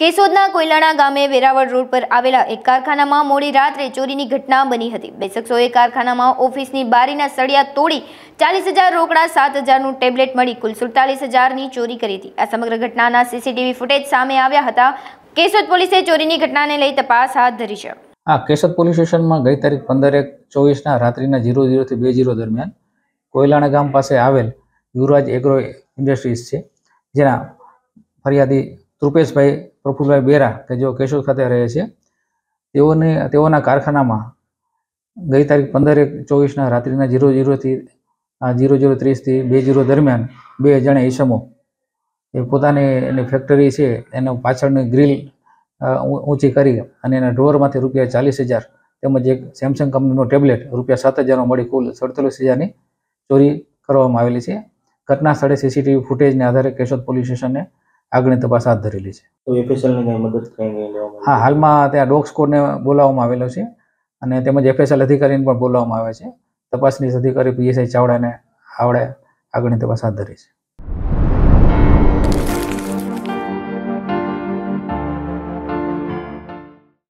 કેશોદના કોયલાણા ગામે વેરાવળ રોડ પર આવેલા એક કારખાનામાં મોડી રાત્રે ચોરીની ઘટના બની હતી બે શખ્સોએ કારખાનામાં ઓફિસની બારીના સળિયા તોડી ચાલીસ હજાર રોકડા સાત હજારનું ટેબ્લેટ મળી કુલ સુડતાલીસ હજારની ચોરી કરી હતી આ સમગ્ર ઘટનાના સીસીટીવી ફૂટેજ સામે આવ્યા હતા કેશોદ પોલીસે ચોરીની ઘટનાને લઈ તપાસ હાથ ધરી છે હા કેશોદ પોલીસ સ્ટેશનમાં ગઈ તારીખ પંદર એક ચોવીસના રાત્રિના ઝીરો ઝીરોથી બે ઝીરો દરમિયાન કોયલાણા ગામ પાસે આવેલ યુવરાજ એગ્રો ઇન્ડસ્ટ્રીઝ છે જેના ફરિયાદી રૂપેશભાઈ પ્રફુલભાઈ બેરા કે જેઓ કેશોદ ખાતે રહે છે તેઓને તેઓના કારખાનામાં ગઈ તારીખ પંદર એક ચોવીસના રાત્રિના જીરો જીરોથી જીરો જીરો ત્રીસથી બે જીરો દરમિયાન બે જણા ઈસમો એ પોતાની એની ફેક્ટરી છે એનો પાછળની ગ્રીલ ઊંચી કરી અને એના ડ્રોવરમાંથી રૂપિયા ચાલીસ હજાર તેમજ એક સેમસંગ કંપનીનો ટેબ્લેટ રૂપિયા સાત હજારનો મળી કુલ સડતાલીસ હજારની ચોરી કરવામાં આવેલી છે ઘટના સ્થળે સીસીટીવી ફૂટેજને આધારે કેશોદ પોલીસ સ્ટેશને આગળની તપાસ હાથ ધરેલી છે મદદ હા હાલમાં ત્યાં ડોગ સ્કોડને બોલાવવામાં આવેલો છે અને તેમજ એફએસએલ અધિકારીને પણ બોલાવવામાં આવે છે તપાસનીશ અધિકારી પીએસઆઈ ચાવડાને આવડે આગળની તપાસ હાથ ધરી છે